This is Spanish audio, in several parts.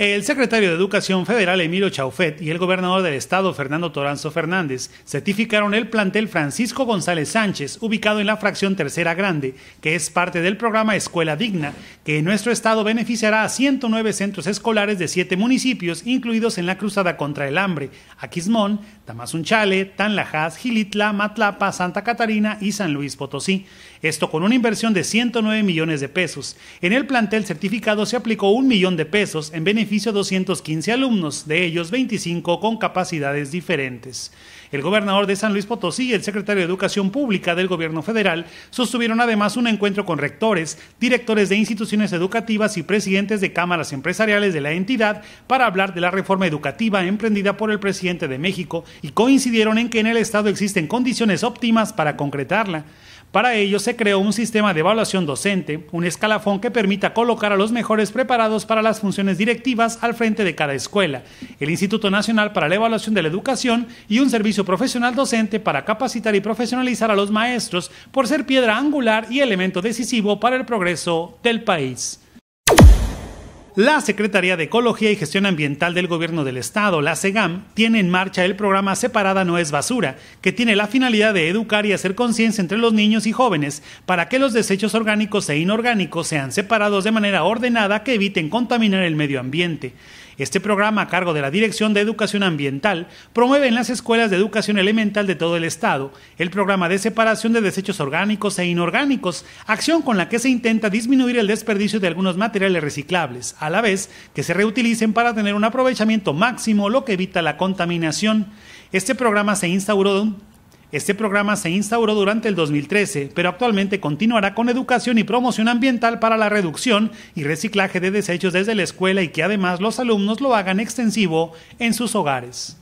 El secretario de Educación Federal Emilio Chaufet y el gobernador del estado Fernando Toranzo Fernández certificaron el plantel Francisco González Sánchez, ubicado en la fracción Tercera Grande, que es parte del programa Escuela Digna, que en nuestro estado beneficiará a 109 centros escolares de siete municipios incluidos en la cruzada contra el hambre, Aquismón, Tamazunchale, Tanlajas, Gilitla, Matlapa, Santa Catarina y San Luis Potosí. Esto con una inversión de 109 millones de pesos. En el plantel certificado se aplicó un millón de pesos en beneficio edificio 215 alumnos, de ellos 25 con capacidades diferentes. El gobernador de San Luis Potosí y el secretario de Educación Pública del Gobierno Federal sostuvieron además un encuentro con rectores, directores de instituciones educativas y presidentes de cámaras empresariales de la entidad para hablar de la reforma educativa emprendida por el presidente de México y coincidieron en que en el Estado existen condiciones óptimas para concretarla. Para ello se creó un sistema de evaluación docente, un escalafón que permita colocar a los mejores preparados para las funciones directivas al frente de cada escuela, el Instituto Nacional para la Evaluación de la Educación y un servicio profesional docente para capacitar y profesionalizar a los maestros por ser piedra angular y elemento decisivo para el progreso del país. La Secretaría de Ecología y Gestión Ambiental del Gobierno del Estado, la SEGAM, tiene en marcha el programa Separada no es basura, que tiene la finalidad de educar y hacer conciencia entre los niños y jóvenes para que los desechos orgánicos e inorgánicos sean separados de manera ordenada que eviten contaminar el medio ambiente. Este programa a cargo de la Dirección de Educación Ambiental promueve en las escuelas de educación elemental de todo el Estado el programa de separación de desechos orgánicos e inorgánicos, acción con la que se intenta disminuir el desperdicio de algunos materiales reciclables, a la vez que se reutilicen para tener un aprovechamiento máximo, lo que evita la contaminación. Este programa se instauró este programa se instauró durante el 2013, pero actualmente continuará con educación y promoción ambiental para la reducción y reciclaje de desechos desde la escuela y que además los alumnos lo hagan extensivo en sus hogares.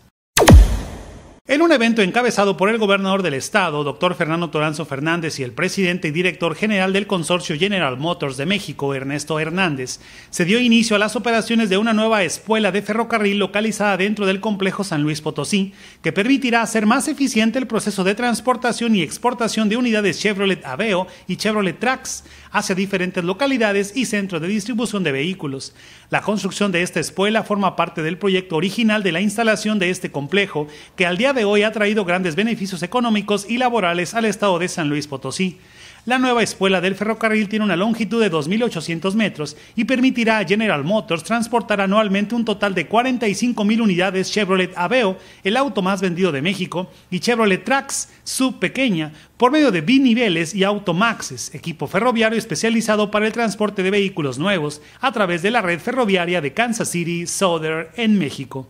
En un evento encabezado por el gobernador del estado, doctor Fernando Toranzo Fernández, y el presidente y director general del consorcio General Motors de México, Ernesto Hernández, se dio inicio a las operaciones de una nueva espuela de ferrocarril localizada dentro del complejo San Luis Potosí, que permitirá hacer más eficiente el proceso de transportación y exportación de unidades Chevrolet Aveo y Chevrolet Trax hacia diferentes localidades y centros de distribución de vehículos. La construcción de esta espuela forma parte del proyecto original de la instalación de este complejo, que al día de hoy ha traído grandes beneficios económicos y laborales al estado de San Luis Potosí. La nueva espuela del ferrocarril tiene una longitud de 2.800 metros y permitirá a General Motors transportar anualmente un total de 45.000 unidades Chevrolet Aveo, el auto más vendido de México, y Chevrolet Trax, su pequeña, por medio de biniveles y Automaxes, equipo ferroviario especializado para el transporte de vehículos nuevos a través de la red ferroviaria de Kansas City Southern en México.